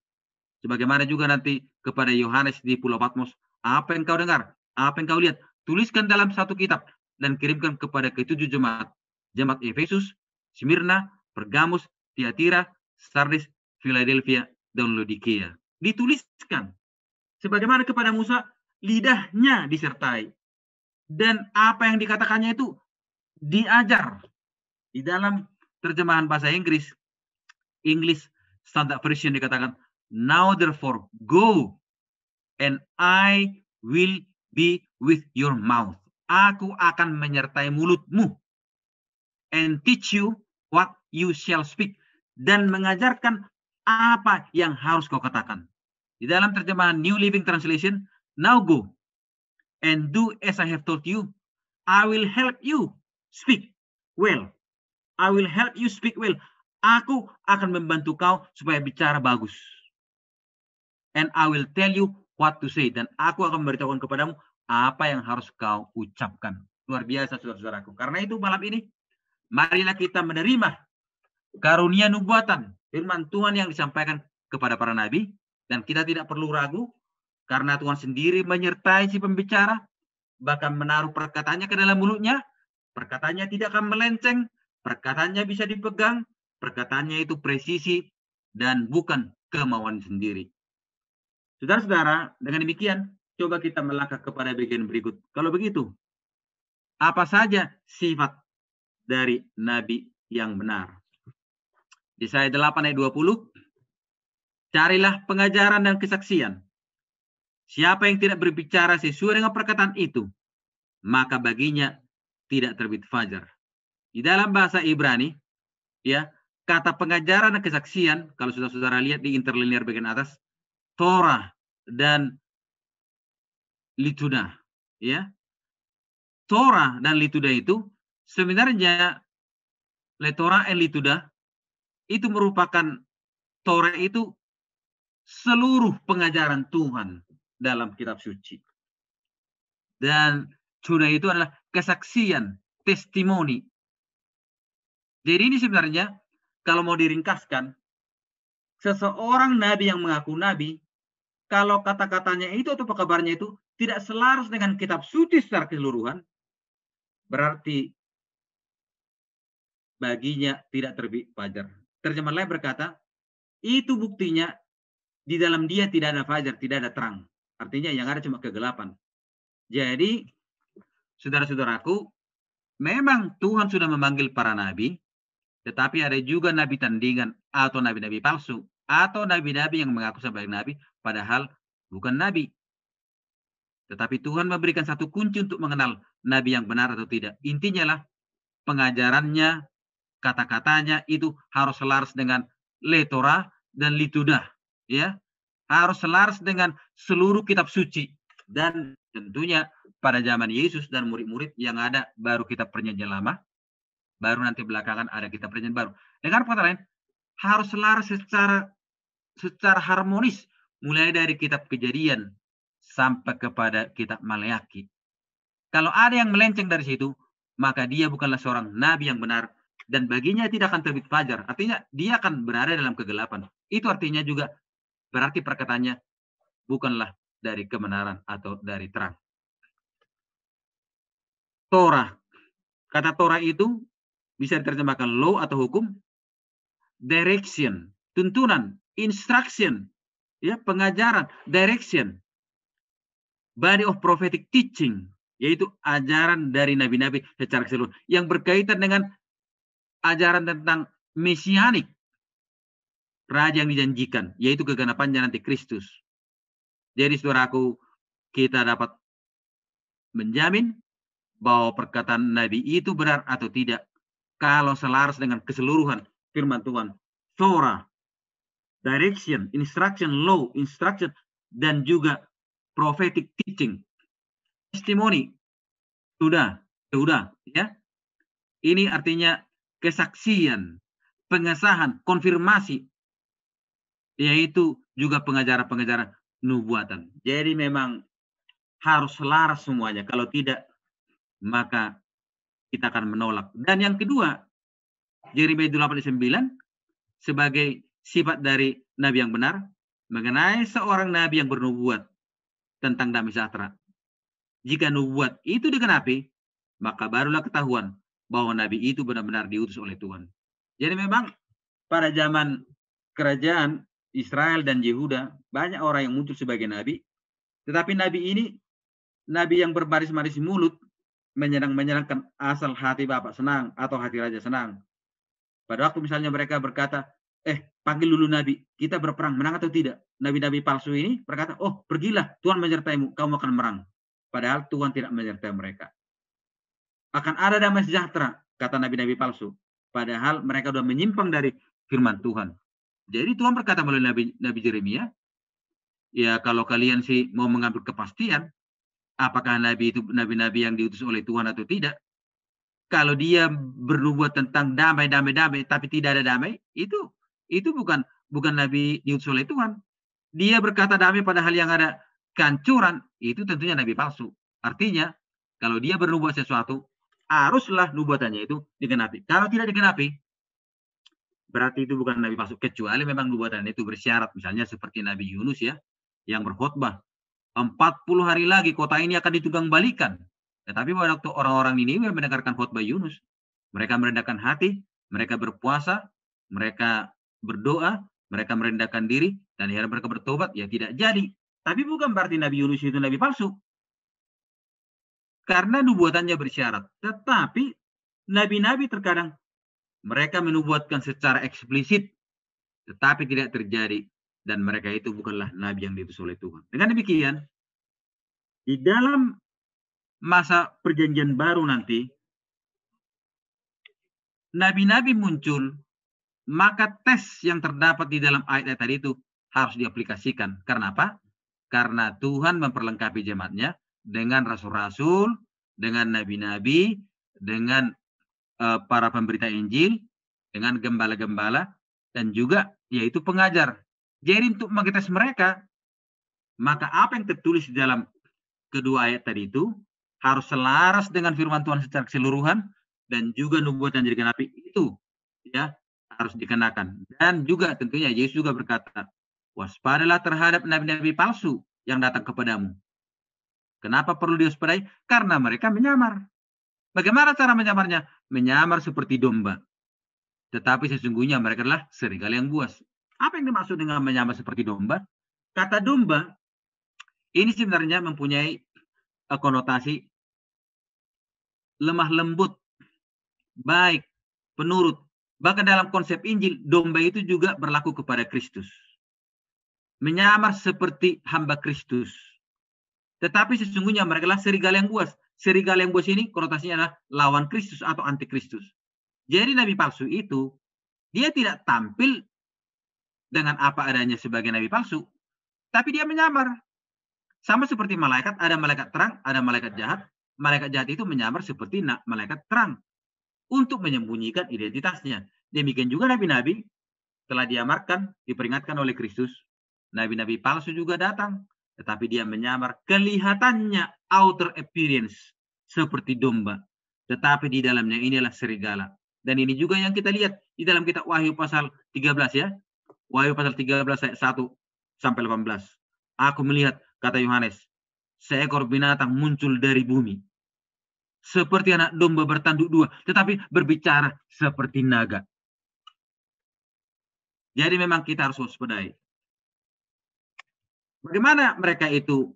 S2: Sebagaimana juga nanti kepada Yohanes di Pulau Patmos. Apa yang kau dengar? Apa yang kau lihat? Tuliskan dalam satu kitab. Dan kirimkan kepada ketujuh jemaat. Jemaat Efesus, Smyrna, Pergamus, Tiatira, Sardis, Philadelphia, dan Laodikea. Dituliskan. Sebagaimana kepada Musa, lidahnya disertai dan apa yang dikatakannya itu diajar di dalam terjemahan bahasa Inggris English Standard Version dikatakan now therefore go and I will be with your mouth aku akan menyertai mulutmu and teach you what you shall speak dan mengajarkan apa yang harus kau katakan di dalam terjemahan New Living Translation now go and do as I have told you. I will help you speak well. I will help you speak well. Aku akan membantu kau supaya bicara bagus. And I will tell you what to say. Dan aku akan memberitahukan kepadamu apa yang harus kau ucapkan. Luar biasa saudara-saudaraku. Karena itu malam ini, marilah kita menerima karunia nubuatan. Firman Tuhan yang disampaikan kepada para nabi. Dan kita tidak perlu ragu karena Tuhan sendiri menyertai si pembicara, bahkan menaruh perkataannya ke dalam mulutnya, perkataannya tidak akan melenceng, perkataannya bisa dipegang, perkataannya itu presisi dan bukan kemauan sendiri. Saudara-saudara, dengan demikian, coba kita melangkah kepada bagian berikut. Kalau begitu, apa saja sifat dari nabi yang benar? Di saya 8 ayat 20, carilah pengajaran dan kesaksian, Siapa yang tidak berbicara sesuai dengan perkataan itu, maka baginya tidak terbit fajar. Di dalam bahasa Ibrani, ya, kata pengajaran dan kesaksian, kalau sudah saudara lihat di interlinear bagian atas, Torah dan Lituda. ya. Torah dan Lituda itu sebenarnya Letora dan Lituda, itu merupakan Torah itu seluruh pengajaran Tuhan dalam kitab suci. Dan sunnah itu adalah kesaksian, testimoni. Jadi ini sebenarnya kalau mau diringkaskan, seseorang nabi yang mengaku nabi, kalau kata-katanya itu atau pekabarnya itu tidak selaras dengan kitab suci secara keseluruhan, berarti baginya tidak terbit fajar. Terjemahan lain berkata, itu buktinya di dalam dia tidak ada fajar, tidak ada terang. Artinya yang ada cuma kegelapan. Jadi, saudara-saudaraku, memang Tuhan sudah memanggil para nabi, tetapi ada juga nabi tandingan atau nabi-nabi palsu atau nabi-nabi yang mengaku sebagai nabi padahal bukan nabi. Tetapi Tuhan memberikan satu kunci untuk mengenal nabi yang benar atau tidak. Intinya lah pengajarannya, kata-katanya itu harus selaras dengan letora dan litudah, ya harus selaras dengan seluruh kitab suci dan tentunya pada zaman Yesus dan murid-murid yang ada baru kitab perjanjian lama baru nanti belakangan ada kitab perjanjian baru dengan kata lain harus selaras secara secara harmonis mulai dari kitab kejadian sampai kepada kitab Malaikat kalau ada yang melenceng dari situ maka dia bukanlah seorang nabi yang benar dan baginya tidak akan terbit fajar artinya dia akan berada dalam kegelapan itu artinya juga Berarti perkataannya bukanlah dari kebenaran atau dari terang. Torah. Kata Torah itu bisa diterjemahkan law atau hukum, direction, tuntunan, instruction, ya pengajaran, direction. Body of prophetic teaching, yaitu ajaran dari nabi-nabi secara keseluruhan yang berkaitan dengan ajaran tentang mesianik, raja yang dijanjikan, yaitu keganapannya nanti Kristus. Jadi saudaraku, kita dapat menjamin bahwa perkataan Nabi itu benar atau tidak kalau selaras dengan keseluruhan firman Tuhan. Torah, direction, instruction, law, instruction, dan juga prophetic teaching. Testimoni, sudah, sudah, ya. Ini artinya kesaksian, pengesahan, konfirmasi yaitu juga pengajaran-pengajaran nubuatan. Jadi memang harus selaras semuanya. Kalau tidak, maka kita akan menolak. Dan yang kedua, Yeremia 89 sebagai sifat dari nabi yang benar mengenai seorang nabi yang bernubuat tentang damai sejahtera. Jika nubuat itu digenapi, maka barulah ketahuan bahwa nabi itu benar-benar diutus oleh Tuhan. Jadi memang pada zaman kerajaan Israel dan Yehuda, banyak orang yang muncul sebagai nabi. Tetapi nabi ini, nabi yang berbaris-baris mulut, menyerang-menyerangkan asal hati bapak senang atau hati raja senang. Pada waktu misalnya mereka berkata, eh panggil dulu nabi, kita berperang, menang atau tidak. Nabi-nabi palsu ini berkata, oh pergilah, Tuhan menyertaimu, kamu akan merang. Padahal Tuhan tidak menyertai mereka. Akan ada damai sejahtera, kata nabi-nabi palsu. Padahal mereka sudah menyimpang dari firman Tuhan. Jadi Tuhan berkata melalui Nabi, Nabi Jeremia, ya kalau kalian sih mau mengambil kepastian, apakah Nabi itu Nabi-Nabi yang diutus oleh Tuhan atau tidak, kalau dia bernubuat tentang damai, damai, damai, tapi tidak ada damai, itu itu bukan bukan Nabi diutus oleh Tuhan. Dia berkata damai pada hal yang ada kancuran, itu tentunya Nabi palsu. Artinya, kalau dia bernubuat sesuatu, haruslah nubuatannya itu digenapi. Kalau tidak digenapi, berarti itu bukan nabi palsu kecuali memang nubuatan itu bersyarat misalnya seperti nabi Yunus ya yang berkhutbah 40 hari lagi kota ini akan ditunggang balikan tetapi ya, waktu orang-orang ini mendengarkan khutbah Yunus mereka merendahkan hati mereka berpuasa mereka berdoa mereka merendahkan diri dan akhirnya mereka bertobat ya tidak jadi tapi bukan berarti nabi Yunus itu nabi palsu karena nubuatannya bersyarat tetapi nabi-nabi terkadang mereka menubuatkan secara eksplisit, tetapi tidak terjadi. Dan mereka itu bukanlah nabi yang diutus oleh Tuhan. Dengan demikian, di dalam masa perjanjian baru nanti, nabi-nabi muncul, maka tes yang terdapat di dalam ayat-ayat tadi itu harus diaplikasikan. Karena apa? Karena Tuhan memperlengkapi jemaatnya dengan rasul-rasul, dengan nabi-nabi, dengan Eh, para pemberita Injil dengan gembala-gembala dan juga yaitu pengajar. Jadi untuk mengetes mereka, maka apa yang tertulis di dalam kedua ayat tadi itu harus selaras dengan firman Tuhan secara keseluruhan dan juga nubuat yang api itu ya harus dikenakan. Dan juga tentunya Yesus juga berkata, waspadalah terhadap nabi-nabi palsu yang datang kepadamu. Kenapa perlu diwaspadai? Karena mereka menyamar. Bagaimana cara menyamarnya? Menyamar seperti domba. Tetapi sesungguhnya mereka adalah serigala yang buas. Apa yang dimaksud dengan menyamar seperti domba? Kata domba ini sebenarnya mempunyai eh, konotasi lemah lembut, baik, penurut. Bahkan dalam konsep Injil, domba itu juga berlaku kepada Kristus. Menyamar seperti hamba Kristus. Tetapi sesungguhnya mereka adalah serigala yang buas serigala yang bos ini konotasinya adalah lawan Kristus atau antikristus. Jadi nabi palsu itu dia tidak tampil dengan apa adanya sebagai nabi palsu, tapi dia menyamar. Sama seperti malaikat, ada malaikat terang, ada malaikat jahat. Malaikat jahat itu menyamar seperti malaikat terang untuk menyembunyikan identitasnya. Demikian juga nabi-nabi telah diamarkan, diperingatkan oleh Kristus. Nabi-nabi palsu juga datang tetapi dia menyamar kelihatannya outer appearance seperti domba tetapi di dalamnya inilah serigala dan ini juga yang kita lihat di dalam kitab Wahyu pasal 13 ya Wahyu pasal 13 ayat 1 sampai 18 aku melihat kata Yohanes seekor binatang muncul dari bumi seperti anak domba bertanduk dua tetapi berbicara seperti naga jadi memang kita harus waspadai Bagaimana mereka itu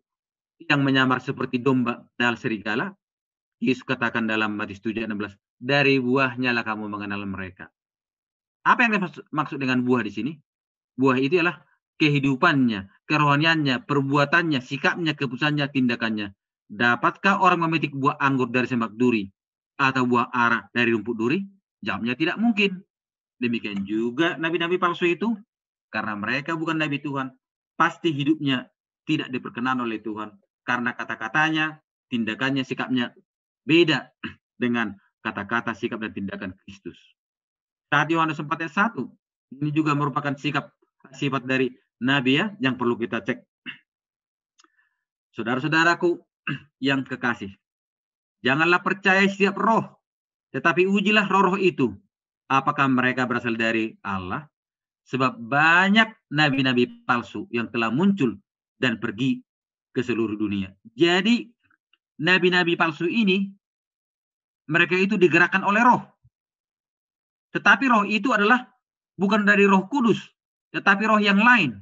S2: yang menyamar seperti domba dan serigala? Yesus katakan dalam Matius 7 16, dari buahnya lah kamu mengenal mereka. Apa yang dimaksud dengan buah di sini? Buah itu ialah kehidupannya, kerohaniannya, perbuatannya, sikapnya, keputusannya, tindakannya. Dapatkah orang memetik buah anggur dari semak duri atau buah arah dari rumput duri? Jawabnya tidak mungkin. Demikian juga nabi-nabi palsu itu karena mereka bukan nabi Tuhan, pasti hidupnya tidak diperkenan oleh Tuhan karena kata-katanya, tindakannya, sikapnya beda dengan kata-kata, sikap dan tindakan Kristus. Saat Yohanes 4 ayat 1, ini juga merupakan sikap sifat dari nabi ya yang perlu kita cek. Saudara-saudaraku yang kekasih, janganlah percaya setiap roh, tetapi ujilah roh-roh itu apakah mereka berasal dari Allah Sebab banyak nabi-nabi palsu yang telah muncul dan pergi ke seluruh dunia. Jadi nabi-nabi palsu ini mereka itu digerakkan oleh roh. Tetapi roh itu adalah bukan dari roh kudus, tetapi roh yang lain.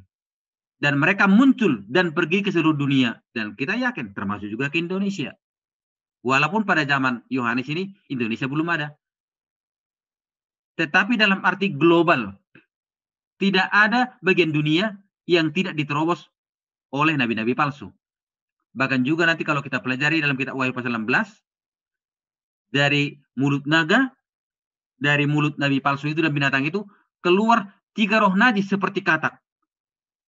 S2: Dan mereka muncul dan pergi ke seluruh dunia. Dan kita yakin termasuk juga ke Indonesia. Walaupun pada zaman Yohanes ini Indonesia belum ada. Tetapi dalam arti global, tidak ada bagian dunia yang tidak diterobos oleh nabi-nabi palsu. Bahkan juga nanti kalau kita pelajari dalam kitab Wahyu pasal 16 dari mulut naga, dari mulut nabi palsu itu dan binatang itu keluar tiga roh najis seperti katak.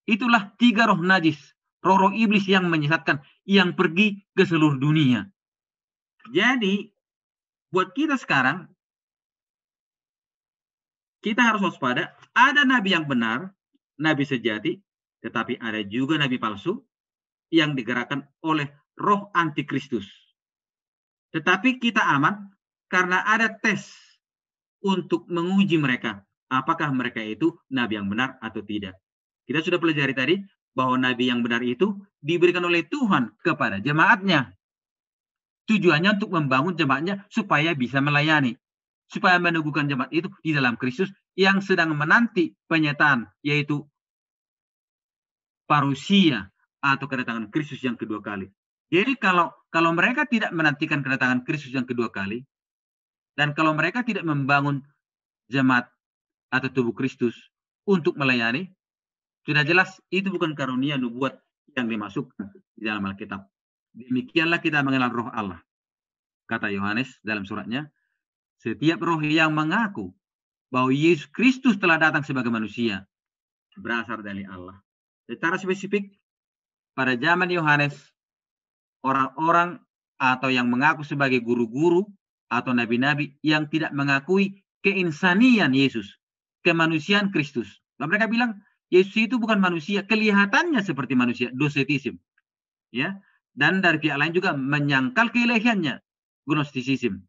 S2: Itulah tiga roh najis, roh-roh iblis yang menyesatkan, yang pergi ke seluruh dunia. Jadi, buat kita sekarang, kita harus waspada. Ada nabi yang benar, nabi sejati, tetapi ada juga nabi palsu yang digerakkan oleh roh antikristus. Tetapi kita aman karena ada tes untuk menguji mereka apakah mereka itu nabi yang benar atau tidak. Kita sudah pelajari tadi bahwa nabi yang benar itu diberikan oleh Tuhan kepada jemaatnya. Tujuannya untuk membangun jemaatnya supaya bisa melayani supaya meneguhkan jemaat itu di dalam Kristus yang sedang menanti penyataan yaitu parusia atau kedatangan Kristus yang kedua kali. Jadi kalau kalau mereka tidak menantikan kedatangan Kristus yang kedua kali dan kalau mereka tidak membangun jemaat atau tubuh Kristus untuk melayani, sudah jelas itu bukan karunia nubuat yang dimasukkan di dalam Alkitab. Demikianlah kita mengenal roh Allah. Kata Yohanes dalam suratnya, setiap roh yang mengaku bahwa Yesus Kristus telah datang sebagai manusia berasal dari Allah. Secara spesifik, pada zaman Yohanes, orang-orang atau yang mengaku sebagai guru-guru atau nabi-nabi yang tidak mengakui keinsanian Yesus, kemanusiaan Kristus. Dan mereka bilang, Yesus itu bukan manusia, kelihatannya seperti manusia, dosetisim. Ya, dan dari pihak lain juga menyangkal keilahiannya, gnosticism.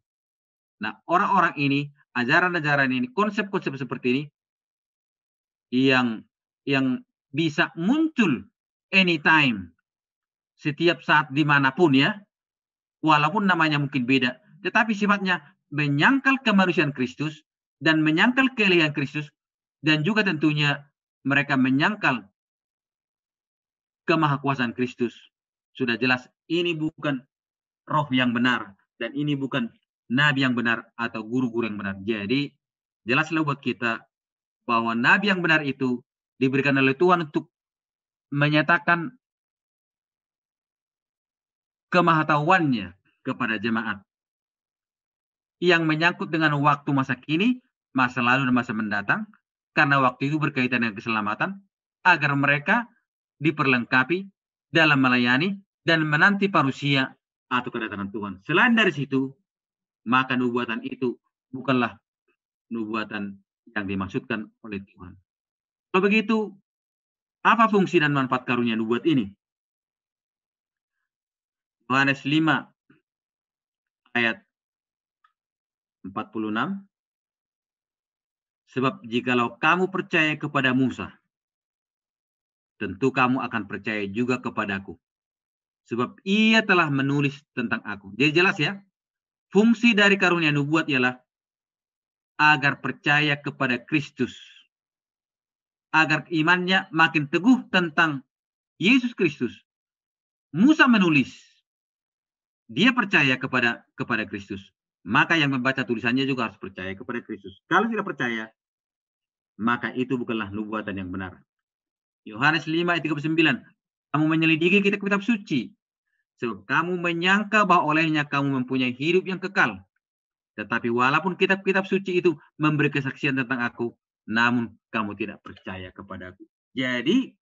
S2: Nah, orang-orang ini, ajaran-ajaran ini, konsep-konsep seperti ini yang yang bisa muncul anytime setiap saat dimanapun ya walaupun namanya mungkin beda tetapi sifatnya menyangkal kemanusiaan Kristus dan menyangkal keelihan Kristus dan juga tentunya mereka menyangkal kemahakuasaan Kristus sudah jelas ini bukan roh yang benar dan ini bukan nabi yang benar atau guru-guru yang benar. Jadi jelaslah buat kita bahwa nabi yang benar itu diberikan oleh Tuhan untuk menyatakan kemahatauannya kepada jemaat yang menyangkut dengan waktu masa kini, masa lalu dan masa mendatang karena waktu itu berkaitan dengan keselamatan agar mereka diperlengkapi dalam melayani dan menanti parusia atau kedatangan Tuhan. Selain dari situ, maka nubuatan itu bukanlah nubuatan yang dimaksudkan oleh Tuhan. Kalau begitu, apa fungsi dan manfaat karunia nubuat ini? Yohanes 5 ayat 46 Sebab jikalau kamu percaya kepada Musa, tentu kamu akan percaya juga kepadaku. Sebab ia telah menulis tentang aku. Jadi jelas ya, Fungsi dari karunia nubuat ialah agar percaya kepada Kristus. Agar imannya makin teguh tentang Yesus Kristus. Musa menulis, dia percaya kepada kepada Kristus. Maka yang membaca tulisannya juga harus percaya kepada Kristus. Kalau tidak percaya, maka itu bukanlah nubuatan yang benar. Yohanes 5 ayat 39. Kamu menyelidiki kitab-kitab suci Sebab kamu menyangka bahwa olehnya kamu mempunyai hidup yang kekal. Tetapi walaupun kitab-kitab suci itu memberi kesaksian tentang aku, namun kamu tidak percaya kepada aku. Jadi,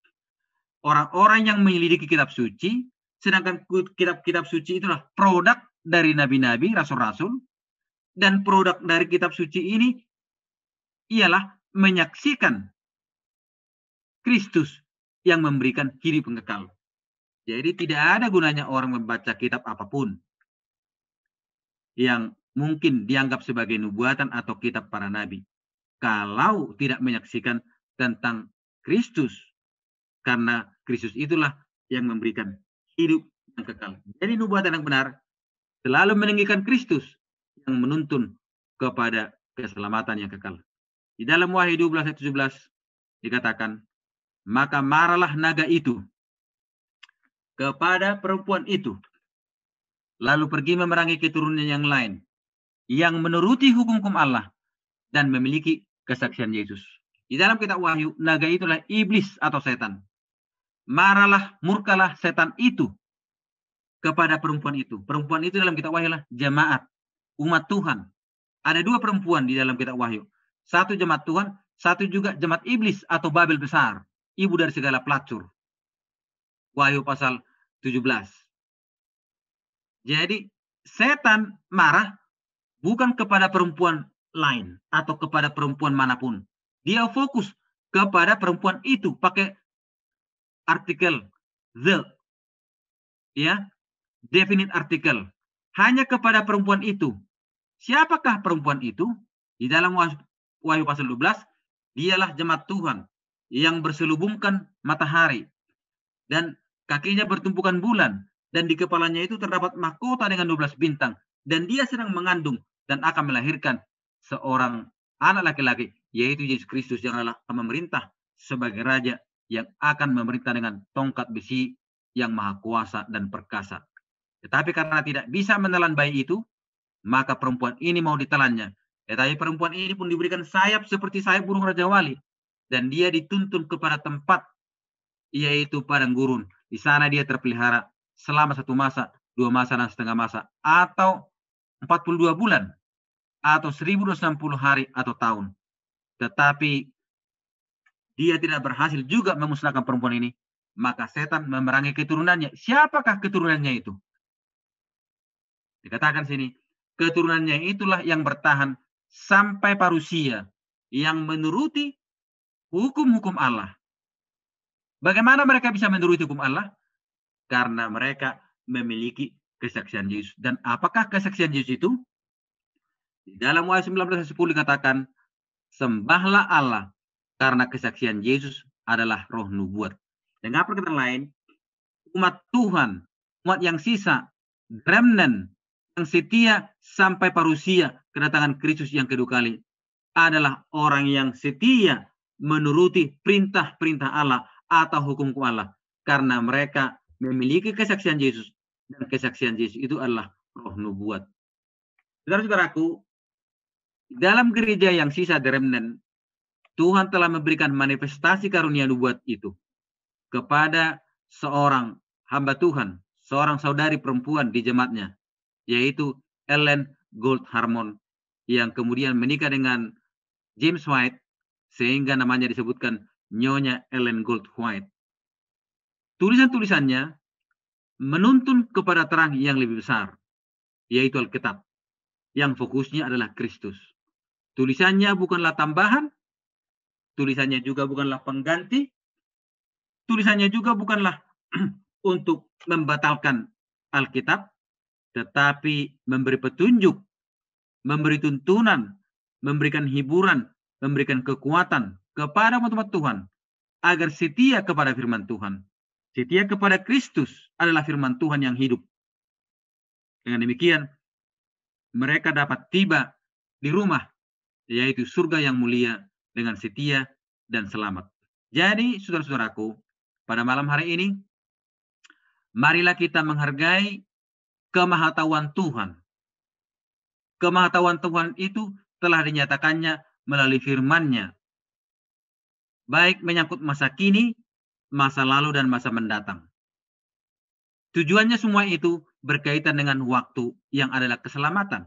S2: orang-orang yang menyelidiki kitab suci, sedangkan kitab-kitab suci itulah produk dari nabi-nabi, rasul-rasul, dan produk dari kitab suci ini ialah menyaksikan Kristus yang memberikan hidup yang kekal. Jadi tidak ada gunanya orang membaca kitab apapun yang mungkin dianggap sebagai nubuatan atau kitab para nabi kalau tidak menyaksikan tentang Kristus karena Kristus itulah yang memberikan hidup yang kekal. Jadi nubuatan yang benar selalu meninggikan Kristus yang menuntun kepada keselamatan yang kekal. Di dalam Wahyu 12 ayat 17 dikatakan, maka marahlah naga itu kepada perempuan itu. Lalu pergi memerangi keturunan yang lain yang menuruti hukum-hukum Allah dan memiliki kesaksian Yesus. Di dalam kitab Wahyu, naga itulah iblis atau setan. maralah murkalah setan itu kepada perempuan itu. Perempuan itu dalam kitab Wahyu lah jemaat, umat Tuhan. Ada dua perempuan di dalam kitab Wahyu. Satu jemaat Tuhan, satu juga jemaat iblis atau Babel besar, ibu dari segala pelacur. Wahyu pasal 17. Jadi setan marah bukan kepada perempuan lain atau kepada perempuan manapun. Dia fokus kepada perempuan itu pakai artikel the. Ya, definite artikel. Hanya kepada perempuan itu. Siapakah perempuan itu? Di dalam Wahyu pasal 12, dialah jemaat Tuhan yang berselubungkan matahari. Dan kakinya bertumpukan bulan, dan di kepalanya itu terdapat mahkota dengan 12 bintang. Dan dia sedang mengandung dan akan melahirkan seorang anak laki-laki, yaitu Yesus Kristus yang akan memerintah sebagai raja yang akan memerintah dengan tongkat besi yang maha kuasa dan perkasa. Tetapi karena tidak bisa menelan bayi itu, maka perempuan ini mau ditelannya. Tetapi perempuan ini pun diberikan sayap seperti sayap burung Raja Wali. Dan dia dituntun kepada tempat, yaitu padang gurun. Di sana dia terpelihara selama satu masa, dua masa, dan setengah masa. Atau 42 bulan. Atau puluh hari atau tahun. Tetapi dia tidak berhasil juga memusnahkan perempuan ini. Maka setan memerangi keturunannya. Siapakah keturunannya itu? Dikatakan sini, keturunannya itulah yang bertahan sampai parusia yang menuruti hukum-hukum Allah Bagaimana mereka bisa menuruti hukum Allah? Karena mereka memiliki kesaksian Yesus. Dan apakah kesaksian Yesus itu? Di dalam ayat Wahyu 10 dikatakan, sembahlah Allah karena kesaksian Yesus adalah roh nubuat. Dengan perkataan lain, umat Tuhan, umat yang sisa, remnant, yang setia sampai parusia kedatangan Kristus yang kedua kali adalah orang yang setia menuruti perintah-perintah Allah atau hukum Allah karena mereka memiliki kesaksian Yesus dan kesaksian Yesus itu adalah roh nubuat. Saudara-saudaraku, dalam gereja yang sisa remnan, Tuhan telah memberikan manifestasi karunia nubuat itu kepada seorang hamba Tuhan, seorang saudari perempuan di jemaatnya, yaitu Ellen Gold Harmon yang kemudian menikah dengan James White sehingga namanya disebutkan Nyonya Ellen Gold White Tulisan-tulisannya menuntun kepada terang yang lebih besar, yaitu Alkitab, yang fokusnya adalah Kristus. Tulisannya bukanlah tambahan, tulisannya juga bukanlah pengganti, tulisannya juga bukanlah untuk membatalkan Alkitab, tetapi memberi petunjuk, memberi tuntunan, memberikan hiburan, memberikan kekuatan, kepada umat-umat Tuhan agar setia kepada firman Tuhan. Setia kepada Kristus adalah firman Tuhan yang hidup. Dengan demikian, mereka dapat tiba di rumah, yaitu surga yang mulia dengan setia dan selamat. Jadi, saudara-saudaraku, pada malam hari ini, marilah kita menghargai kemahatauan Tuhan. Kemahatauan Tuhan itu telah dinyatakannya melalui firmannya baik menyangkut masa kini, masa lalu, dan masa mendatang. Tujuannya semua itu berkaitan dengan waktu yang adalah keselamatan.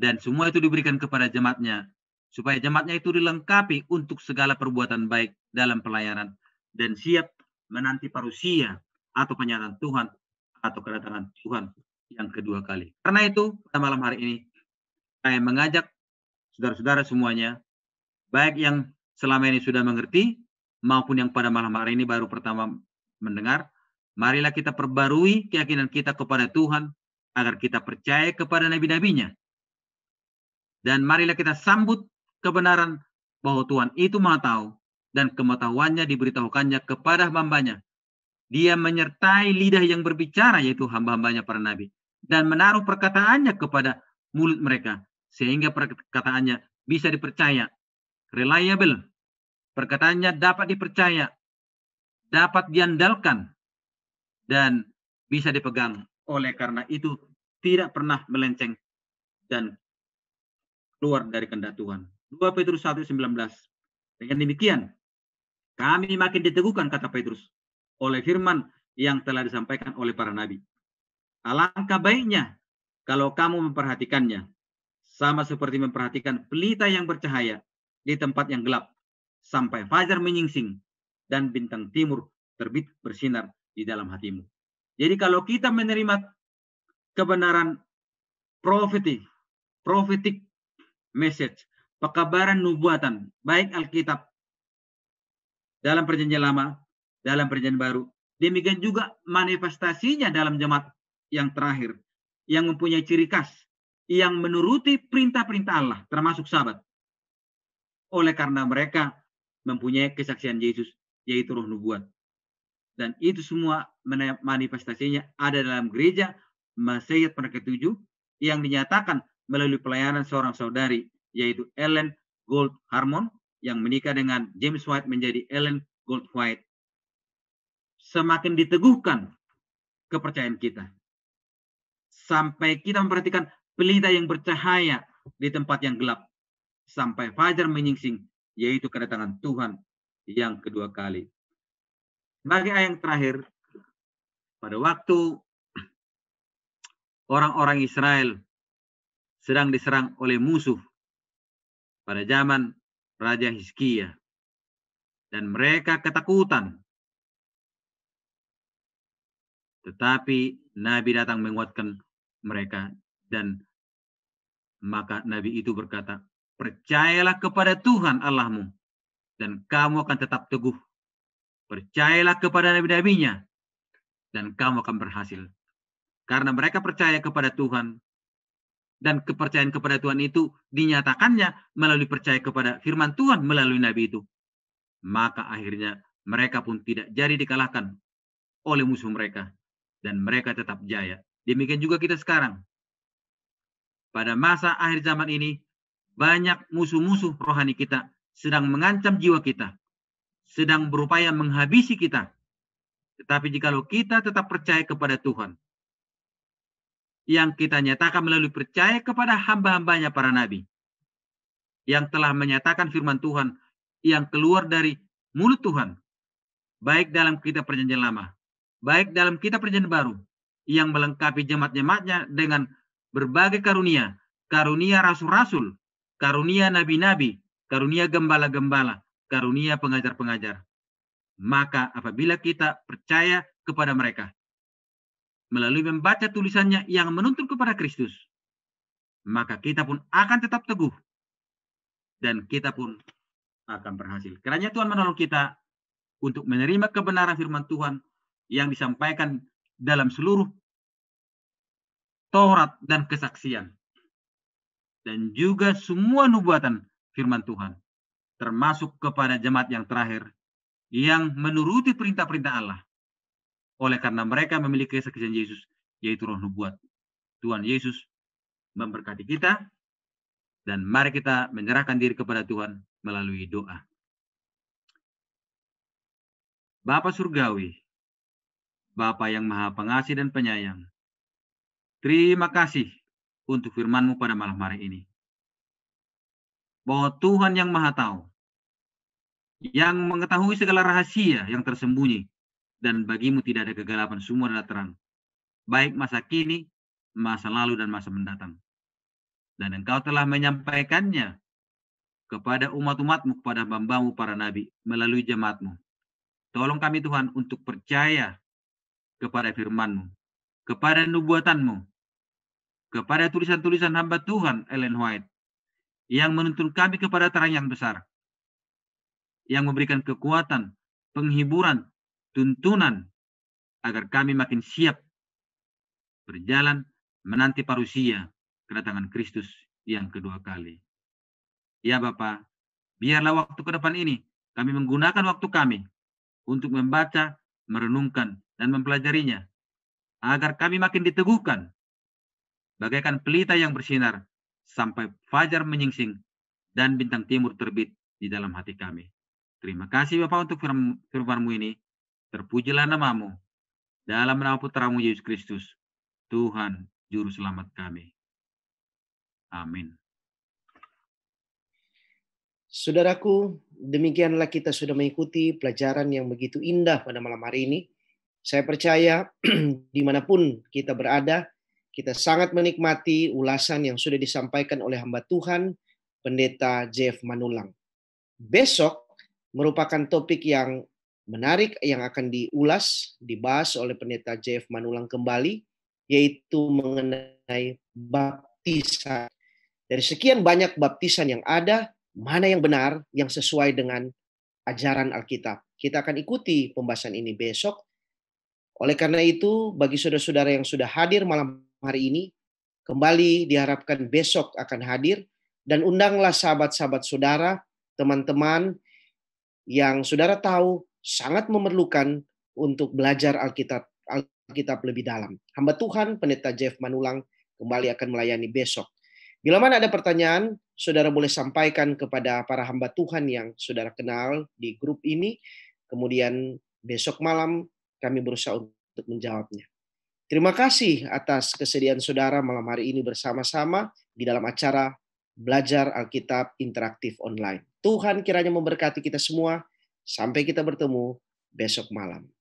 S2: Dan semua itu diberikan kepada jemaatnya, supaya jemaatnya itu dilengkapi untuk segala perbuatan baik dalam pelayanan dan siap menanti parusia atau penyataan Tuhan atau kedatangan Tuhan yang kedua kali. Karena itu, pada malam hari ini, saya mengajak saudara-saudara semuanya, baik yang selama ini sudah mengerti, maupun yang pada malam hari ini baru pertama mendengar, marilah kita perbarui keyakinan kita kepada Tuhan agar kita percaya kepada nabi-nabinya. Dan marilah kita sambut kebenaran bahwa Tuhan itu maha tahu dan kematahuannya diberitahukannya kepada hambanya. Dia menyertai lidah yang berbicara yaitu hamba-hambanya para nabi dan menaruh perkataannya kepada mulut mereka sehingga perkataannya bisa dipercaya, reliable, Perkataannya dapat dipercaya, dapat diandalkan, dan bisa dipegang. Oleh karena itu, tidak pernah melenceng dan keluar dari kehendak Tuhan. 2 Petrus 1:19. Dengan demikian, kami makin diteguhkan kata Petrus oleh firman yang telah disampaikan oleh para nabi. Alangkah baiknya kalau kamu memperhatikannya, sama seperti memperhatikan pelita yang bercahaya di tempat yang gelap, sampai fajar menyingsing dan bintang timur terbit bersinar di dalam hatimu. Jadi kalau kita menerima kebenaran profetik, profetik message, pekabaran nubuatan, baik Alkitab dalam perjanjian lama, dalam perjanjian baru, demikian juga manifestasinya dalam jemaat yang terakhir, yang mempunyai ciri khas, yang menuruti perintah-perintah Allah, termasuk sahabat. Oleh karena mereka mempunyai kesaksian Yesus, yaitu roh nubuat. Dan itu semua manifestasinya ada dalam gereja Masyarakat pada ketujuh yang dinyatakan melalui pelayanan seorang saudari, yaitu Ellen Gold Harmon yang menikah dengan James White menjadi Ellen Gold White. Semakin diteguhkan kepercayaan kita. Sampai kita memperhatikan pelita yang bercahaya di tempat yang gelap. Sampai fajar menyingsing yaitu kedatangan Tuhan yang kedua kali. Sebagai ayat yang terakhir, pada waktu orang-orang Israel sedang diserang oleh musuh pada zaman Raja Hizkia dan mereka ketakutan. Tetapi Nabi datang menguatkan mereka dan maka Nabi itu berkata, Percayalah kepada Tuhan Allahmu, dan kamu akan tetap teguh. Percayalah kepada nabi-nabinya, dan kamu akan berhasil. Karena mereka percaya kepada Tuhan, dan kepercayaan kepada Tuhan itu dinyatakannya melalui percaya kepada firman Tuhan melalui nabi itu. Maka akhirnya mereka pun tidak jadi dikalahkan oleh musuh mereka, dan mereka tetap jaya. Demikian juga kita sekarang. Pada masa akhir zaman ini, banyak musuh-musuh rohani kita sedang mengancam jiwa kita, sedang berupaya menghabisi kita. Tetapi jikalau kita tetap percaya kepada Tuhan, yang kita nyatakan melalui percaya kepada hamba-hambanya para nabi, yang telah menyatakan firman Tuhan yang keluar dari mulut Tuhan, baik dalam kita perjanjian lama, baik dalam kita perjanjian baru, yang melengkapi jemaat-jemaatnya dengan berbagai karunia, karunia rasul-rasul, karunia nabi-nabi, karunia gembala-gembala, karunia pengajar-pengajar. Maka apabila kita percaya kepada mereka melalui membaca tulisannya yang menuntun kepada Kristus, maka kita pun akan tetap teguh dan kita pun akan berhasil. Kiranya Tuhan menolong kita untuk menerima kebenaran firman Tuhan yang disampaikan dalam seluruh Taurat dan kesaksian dan juga semua nubuatan firman Tuhan, termasuk kepada jemaat yang terakhir yang menuruti perintah-perintah Allah. Oleh karena mereka memiliki kesaksian Yesus, yaitu roh nubuat. Tuhan Yesus memberkati kita dan mari kita menyerahkan diri kepada Tuhan melalui doa. Bapak Surgawi, Bapa yang Maha Pengasih dan Penyayang, terima kasih untuk FirmanMu pada malam hari ini. Bahwa Tuhan yang Maha Tahu, yang mengetahui segala rahasia yang tersembunyi, dan bagimu tidak ada kegelapan, semua adalah terang. Baik masa kini, masa lalu, dan masa mendatang. Dan engkau telah menyampaikannya kepada umat-umatmu, kepada bambamu, para nabi, melalui jemaatmu. Tolong kami Tuhan untuk percaya kepada firmanmu, kepada nubuatanmu, kepada tulisan-tulisan hamba Tuhan Ellen White yang menuntun kami kepada terang yang besar, yang memberikan kekuatan, penghiburan, tuntunan, agar kami makin siap berjalan menanti parusia kedatangan Kristus yang kedua kali. Ya Bapak, biarlah waktu ke depan ini kami menggunakan waktu kami untuk membaca, merenungkan, dan mempelajarinya, agar kami makin diteguhkan bagaikan pelita yang bersinar sampai fajar menyingsing dan bintang timur terbit di dalam hati kami. Terima kasih Bapak untuk firman-Mu ini. Terpujilah namamu. Dalam nama putramu Yesus Kristus, Tuhan Juru Selamat kami. Amin.
S1: Saudaraku, demikianlah kita sudah mengikuti pelajaran yang begitu indah pada malam hari ini. Saya percaya dimanapun kita berada, kita sangat menikmati ulasan yang sudah disampaikan oleh hamba Tuhan, Pendeta Jeff Manulang. Besok merupakan topik yang menarik yang akan diulas, dibahas oleh Pendeta Jeff Manulang kembali, yaitu mengenai baptisan. Dari sekian banyak baptisan yang ada, mana yang benar yang sesuai dengan ajaran Alkitab. Kita akan ikuti pembahasan ini besok. Oleh karena itu, bagi saudara-saudara yang sudah hadir malam hari ini, kembali diharapkan besok akan hadir dan undanglah sahabat-sahabat saudara, teman-teman yang saudara tahu sangat memerlukan untuk belajar Alkitab Alkitab lebih dalam. Hamba Tuhan Pendeta Jeff Manulang kembali akan melayani besok. Bila mana ada pertanyaan, saudara boleh sampaikan kepada para hamba Tuhan yang saudara kenal di grup ini. Kemudian besok malam kami berusaha untuk menjawabnya. Terima kasih atas kesediaan saudara malam hari ini bersama-sama di dalam acara Belajar Alkitab Interaktif Online. Tuhan kiranya memberkati kita semua. Sampai kita bertemu besok malam.